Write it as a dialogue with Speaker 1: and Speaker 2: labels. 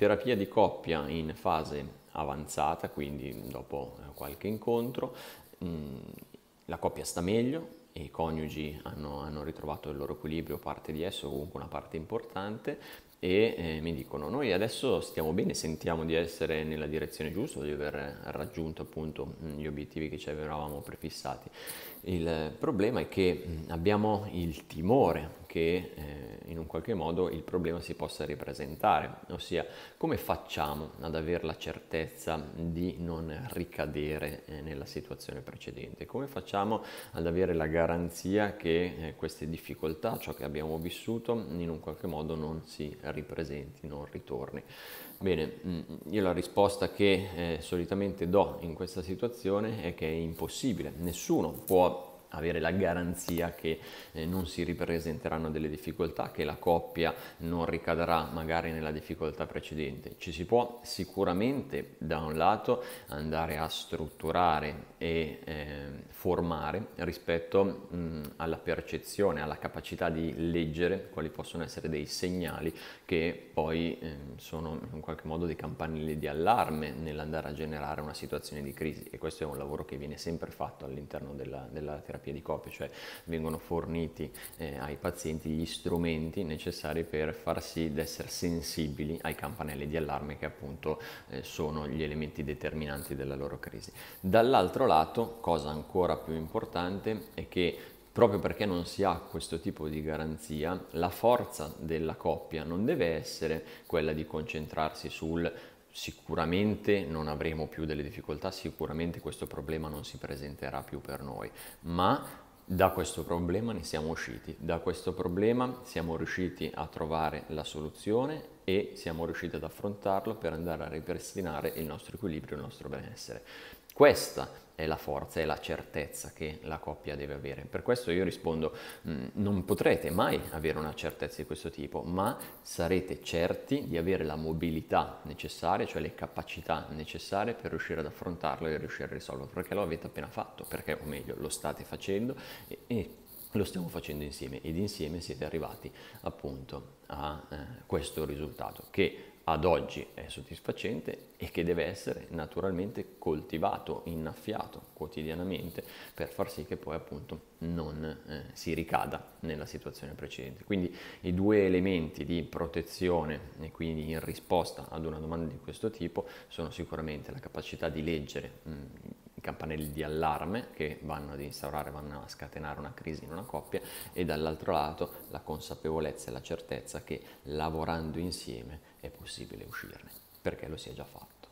Speaker 1: terapia di coppia in fase avanzata, quindi dopo eh, qualche incontro, mm, la coppia sta meglio, i coniugi hanno, hanno ritrovato il loro equilibrio, parte di esso, comunque una parte importante, e eh, mi dicono noi adesso stiamo bene, sentiamo di essere nella direzione giusta, di aver raggiunto appunto mm, gli obiettivi che ci avevamo prefissati. Il problema è che mm, abbiamo il timore che eh, in un qualche modo il problema si possa ripresentare, ossia come facciamo ad avere la certezza di non ricadere eh, nella situazione precedente, come facciamo ad avere la garanzia che eh, queste difficoltà, ciò che abbiamo vissuto, in un qualche modo non si carri presenti non ritorni. Bene, mm, mm, io la risposta che eh, solitamente do in questa situazione è che è impossibile, nessuno può avere la garanzia che eh, non si ripresenteranno delle difficoltà, che la coppia non ricadrà magari nella difficoltà precedente. Ci si può sicuramente da un lato andare a strutturare e eh, formare rispetto mh, alla percezione, alla capacità di leggere quali possono essere dei segnali che poi eh, sono in qualche modo dei campanelli di allarme nell'andare a generare una situazione di crisi e questo è un lavoro che viene sempre fatto all'interno della, della terapia terapia di coppia, cioè vengono forniti eh, ai pazienti gli strumenti necessari per far sì di essere sensibili ai campanelli di allarme che appunto eh, sono gli elementi determinanti della loro crisi. Dall'altro lato, cosa ancora più importante, è che proprio perché non si ha questo tipo di garanzia, la forza della coppia non deve essere quella di concentrarsi sul sicuramente non avremo più delle difficoltà, sicuramente questo problema non si presenterà più per noi, ma da questo problema ne siamo usciti, da questo problema siamo riusciti a trovare la soluzione e siamo riusciti ad affrontarlo per andare a ripristinare il nostro equilibrio, il nostro benessere. Questa è la forza, è la certezza che la coppia deve avere. Per questo io rispondo, mm, non potrete mai avere una certezza di questo tipo, ma sarete certi di avere la mobilità necessaria, cioè le capacità necessarie per riuscire ad affrontarlo e riuscire a risolverlo, perché lo avete appena fatto, perché o meglio lo state facendo e, e lo stiamo facendo insieme ed insieme siete arrivati appunto a eh, questo risultato che ad oggi è soddisfacente e che deve essere naturalmente coltivato, innaffiato quotidianamente per far sì che poi appunto non eh, si ricada nella situazione precedente. Quindi i due elementi di protezione e quindi in risposta ad una domanda di questo tipo sono sicuramente la capacità di leggere mh, mm, campanelli di allarme che vanno ad instaurare, vanno a scatenare una crisi in una coppia e dall'altro lato la consapevolezza e la certezza che lavorando insieme è possibile uscirne, perché lo si è già fatto.